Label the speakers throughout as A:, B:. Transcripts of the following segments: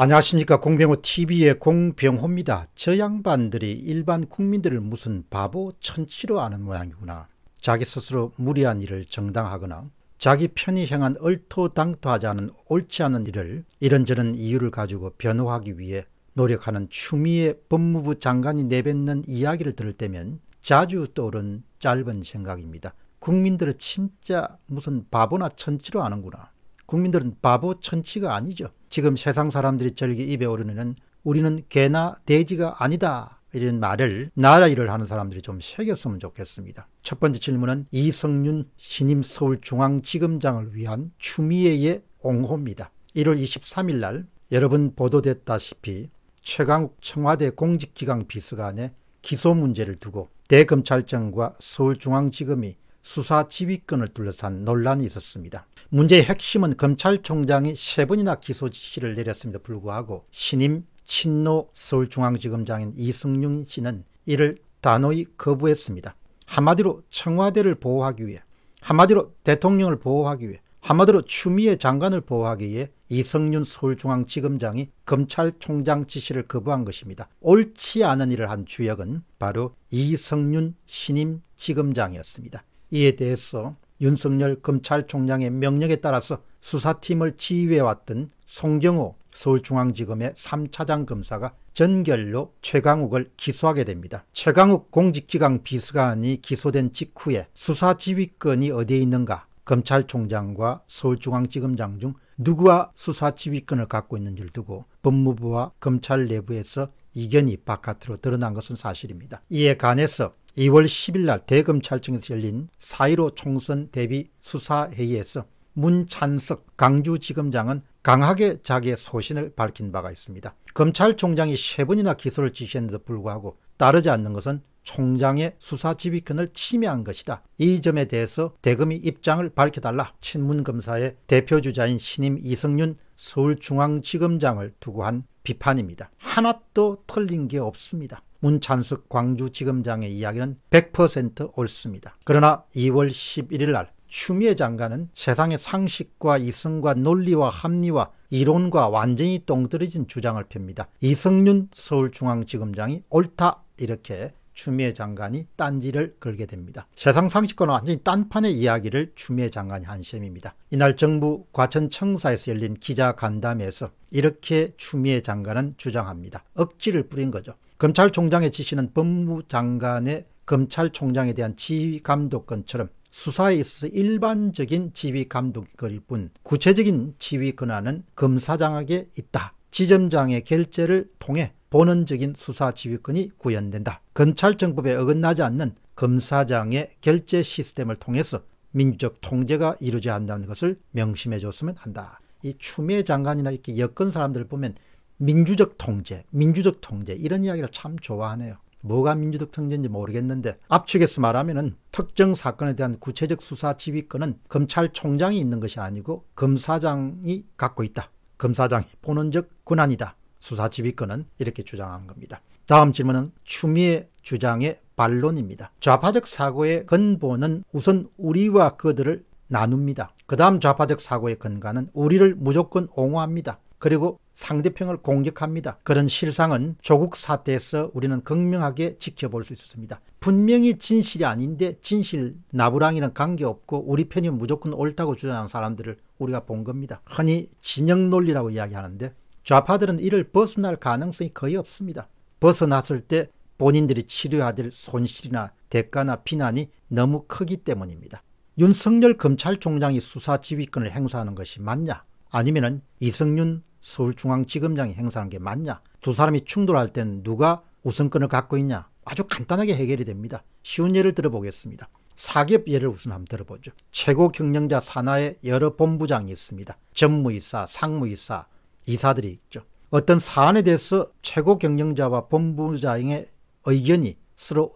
A: 안녕하십니까 공병호 TV의 공병호입니다. 저 양반들이 일반 국민들을 무슨 바보 천치로 아는 모양이구나. 자기 스스로 무리한 일을 정당하거나 자기 편이 향한 얼토당토하지 않은 옳지 않은 일을 이런저런 이유를 가지고 변호하기 위해 노력하는 추미애 법무부 장관이 내뱉는 이야기를 들을 때면 자주 떠오른 짧은 생각입니다. 국민들을 진짜 무슨 바보나 천치로 아는구나. 국민들은 바보 천치가 아니죠. 지금 세상 사람들이 절기 입에 오르는 우리는 개나 돼지가 아니다. 이런 말을 나라 일을 하는 사람들이 좀 새겼으면 좋겠습니다. 첫 번째 질문은 이성윤 신임 서울중앙지검장을 위한 추미애의 옹호입니다. 1월 23일 날 여러분 보도됐다시피 최강욱 청와대 공직기강 비서관의 기소 문제를 두고 대검찰청과 서울중앙지검이 수사 지휘권을 둘러싼 논란이 있었습니다. 문제의 핵심은 검찰총장이 세 번이나 기소 지시를 내렸음에도 불구하고 신임 친노 서울중앙지검장인 이승윤 씨는 이를 단호히 거부했습니다. 한마디로 청와대를 보호하기 위해 한마디로 대통령을 보호하기 위해 한마디로 추미애 장관을 보호하기 위해 이성윤 서울중앙지검장이 검찰총장 지시를 거부한 것입니다. 옳지 않은 일을 한 주역은 바로 이성윤 신임 지검장이었습니다. 이에 대해서 윤석열 검찰총장의 명령에 따라서 수사팀을 지휘해왔던 송경호 서울중앙지검의 3차장 검사가 전결로 최강욱을 기소하게 됩니다. 최강욱 공직기강 비서관이 기소된 직후에 수사지휘권이 어디에 있는가 검찰총장과 서울중앙지검장 중 누구와 수사지휘권을 갖고 있는지를 두고 법무부와 검찰 내부에서 이견이 바깥으로 드러난 것은 사실입니다. 이에 관해서 2월 10일 날 대검찰청에서 열린 4.15 총선 대비 수사회의에서 문찬석 강주지검장은 강하게 자기의 소신을 밝힌 바가 있습니다. 검찰총장이 세 번이나 기소를 지시했는데도 불구하고 따르지 않는 것은 총장의 수사 지휘권을 침해한 것이다. 이 점에 대해서 대검이 입장을 밝혀달라 친문검사의 대표주자인 신임 이성윤 서울중앙지검장을 두고 한 비판입니다. 하나도 틀린 게 없습니다. 문찬숙 광주지검장의 이야기는 100% 옳습니다. 그러나 2월 11일 날 추미애 장관은 세상의 상식과 이성과 논리와 합리와 이론과 완전히 동떨어진 주장을 펴니다 이성윤 서울중앙지검장이 옳다 이렇게 추미애 장관이 딴지를 걸게 됩니다. 세상 상식과는 완전히 딴판의 이야기를 추미애 장관이 한 셈입니다. 이날 정부 과천청사에서 열린 기자간담회에서 이렇게 추미애 장관은 주장합니다. 억지를 뿌린 거죠. 검찰총장의 지시는 법무장관의 검찰총장에 대한 지휘감독권처럼 수사에 있어서 일반적인 지휘감독일 권뿐 구체적인 지휘 권한은 검사장에게 있다. 지점장의 결재를 통해 본원적인 수사 지휘권이 구현된다. 검찰청법에 어긋나지 않는 검사장의 결재 시스템을 통해서 민주적 통제가 이루어져야 한다는 것을 명심해 줬으면 한다. 이 추미애 장관이나 이렇게 여권 사람들을 보면 민주적 통제, 민주적 통제 이런 이야기를 참 좋아하네요. 뭐가 민주적 통제인지 모르겠는데 압축해서 말하면 특정 사건에 대한 구체적 수사 지휘권은 검찰총장이 있는 것이 아니고 검사장이 갖고 있다. 검사장이 본원적 권한이다. 수사 지휘권은 이렇게 주장한 겁니다. 다음 질문은 추미애 주장의 반론입니다. 좌파적 사고의 근본은 우선 우리와 그들을 나눕니다. 그 다음 좌파적 사고의 근간은 우리를 무조건 옹호합니다. 그리고 상대편을 공격합니다. 그런 실상은 조국 사태에서 우리는 극명하게 지켜볼 수 있었습니다. 분명히 진실이 아닌데 진실 나부랑이는 관계없고 우리 편이 무조건 옳다고 주장하는 사람들을 우리가 본 겁니다. 흔히 진영 논리라고 이야기하는데 좌파들은 이를 벗어날 가능성이 거의 없습니다. 벗어났을 때 본인들이 치료해야 될 손실이나 대가나 비난이 너무 크기 때문입니다. 윤석열 검찰총장이 수사 지휘권을 행사하는 것이 맞냐? 아니면 이성윤 서울중앙지검장이 행사한 게 맞냐? 두 사람이 충돌할 땐 누가 우선권을 갖고 있냐? 아주 간단하게 해결이 됩니다. 쉬운 예를 들어보겠습니다. 사기업 예를 우선 한번 들어보죠. 최고 경영자 산하에 여러 본부장이 있습니다. 전무이사, 상무이사, 이사들이 있죠. 어떤 사안에 대해서 최고 경영자와 본부장의 의견이 서로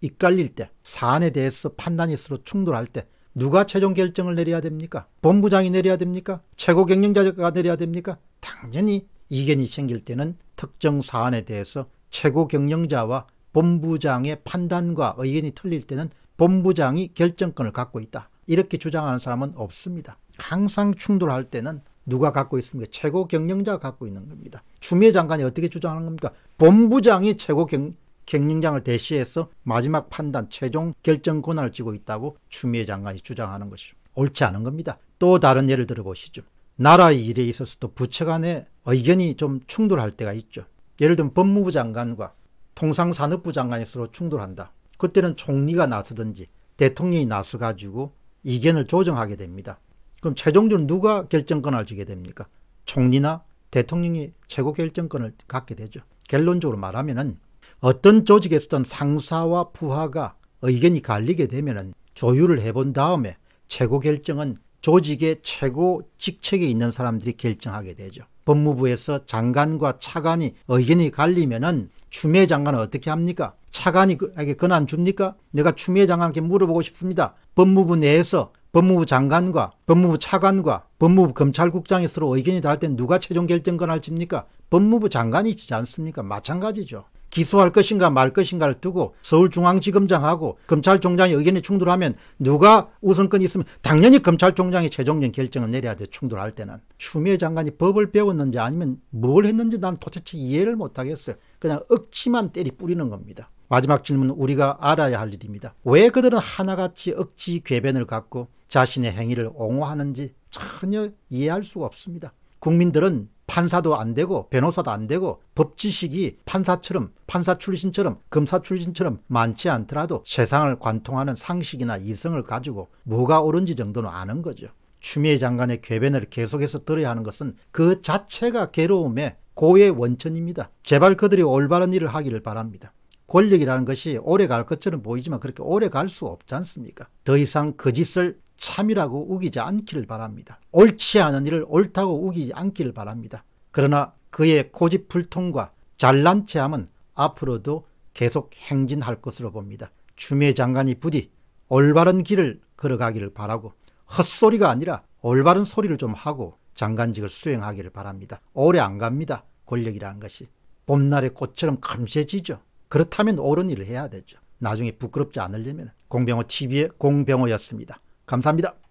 A: 이깔릴 때, 사안에 대해서 판단이 서로 충돌할 때 누가 최종 결정을 내려야 됩니까? 본부장이 내려야 됩니까? 최고 경영자가 내려야 됩니까? 당연히 이견이 생길 때는 특정 사안에 대해서 최고 경영자와 본부장의 판단과 의견이 틀릴 때는 본부장이 결정권을 갖고 있다. 이렇게 주장하는 사람은 없습니다. 항상 충돌할 때는 누가 갖고 있습니까? 최고 경영자가 갖고 있는 겁니다. 추미애 장관이 어떻게 주장하는 겁니까? 본부장이 최고 경, 경영장을 대시해서 마지막 판단, 최종 결정 권한을 쥐고 있다고 추미애 장관이 주장하는 것이 옳지 않은 겁니다. 또 다른 예를 들어보시죠. 나라의 일에 있어서도 부처 간의 의견이 좀 충돌할 때가 있죠. 예를 들면 법무부 장관과 통상산업부 장관이 서로 충돌한다. 그때는 총리가 나서든지 대통령이 나서가지고 이견을 조정하게 됩니다. 그럼 최종적으로 누가 결정권을 지게 됩니까? 총리나 대통령이 최고 결정권을 갖게 되죠. 결론적으로 말하면은 어떤 조직에 서었던 상사와 부하가 의견이 갈리게 되면은 조율을 해본 다음에 최고 결정은 조직의 최고 직책에 있는 사람들이 결정하게 되죠. 법무부에서 장관과 차관이 의견이 갈리면은 추미애 장관은 어떻게 합니까? 차관이에게 권한 줍니까? 내가 추미애 장관께 물어보고 싶습니다. 법무부 내에서 법무부 장관과 법무부 차관과 법무부 검찰국장이 서로 의견이 다를 땐 누가 최종 결정권을 집니까? 법무부 장관이 있지 않습니까? 마찬가지죠. 기소할 것인가 말 것인가를 두고 서울중앙지검장하고 검찰총장의 의견이 충돌하면 누가 우선권이 있으면 당연히 검찰총장이 최종적 결정을 내려야 돼 충돌할 때는 추미애 장관이 법을 배웠는지 아니면 뭘 했는지 난 도대체 이해를 못하겠어요 그냥 억지만 때리 뿌리는 겁니다 마지막 질문 우리가 알아야 할 일입니다 왜 그들은 하나같이 억지 궤변을 갖고 자신의 행위를 옹호하는지 전혀 이해할 수가 없습니다 국민들은 판사도 안 되고 변호사도 안 되고 법 지식이 판사처럼 판사 출신처럼 검사 출신처럼 많지 않더라도 세상을 관통하는 상식이나 이성을 가지고 뭐가 옳은지 정도는 아는 거죠. 추미애 장관의 궤변을 계속해서 들어야 하는 것은 그 자체가 괴로움의 고의 원천입니다. 제발 그들이 올바른 일을 하기를 바랍니다. 권력이라는 것이 오래 갈 것처럼 보이지만 그렇게 오래 갈 수 없지 않습니까? 더 이상 거짓을 참이라고 우기지 않기를 바랍니다. 옳지 않은 일을 옳다고 우기지 않기를 바랍니다. 그러나 그의 고집불통과 잘난 체함은 앞으로도 계속 행진할 것으로 봅니다. 주미 장관이 부디 올바른 길을 걸어가기를 바라고 헛소리가 아니라 올바른 소리를 좀 하고 장관직을 수행하기를 바랍니다. 오래 안 갑니다. 권력이라는 것이. 봄날의 꽃처럼 감세지죠. 그렇다면 옳은 일을 해야 되죠. 나중에 부끄럽지 않으려면 공병호 TV의 공병호였습니다. 감사합니다.